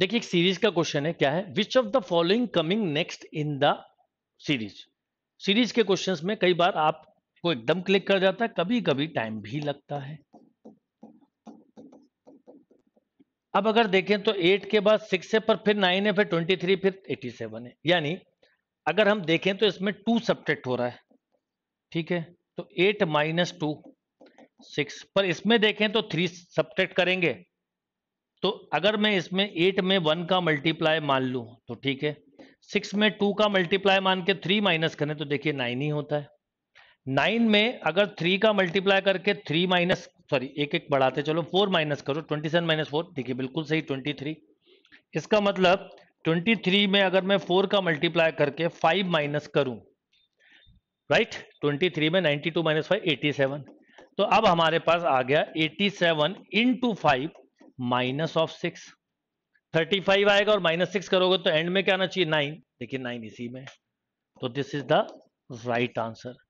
देखिए एक सीरीज का क्वेश्चन है क्या है which of the following coming next in the series series के क्वेश्चंस में कई बार आपको एकदम क्लिक कर जाता है कभी कभी टाइम भी लगता है अब अगर देखें तो एट के बाद सिक्स है पर फिर नाइन है फिर ट्वेंटी थ्री फिर एटी सेवन है यानी अगर हम देखें तो इसमें टू सब्टेक्ट हो रहा है ठीक है तो एट माइनस टू सिक्स पर इसमें देखें तो थ्री सब्टेक्ट करेंगे तो अगर मैं इसमें एट में वन का मल्टीप्लाई मान लू तो ठीक है सिक्स में टू का मल्टीप्लाई मान के थ्री माइनस करें तो देखिए नाइन ही होता है नाइन में अगर थ्री का मल्टीप्लाई करके थ्री माइनस सॉरी एक एक बढ़ाते चलो फोर माइनस करो ट्वेंटी सेवन माइनस फोर देखिए बिल्कुल सही ट्वेंटी थ्री इसका मतलब ट्वेंटी थ्री में अगर मैं फोर का मल्टीप्लाई करके फाइव माइनस करूं राइट ट्वेंटी थ्री में ninety two minus five eighty seven तो अब हमारे पास आ गया eighty seven in two five minus of six thirty five आएगा और माइनस सिक्स करोगे तो एंड में क्या आना चाहिए नाइन देखिए नाइन इसी में तो this is the right answer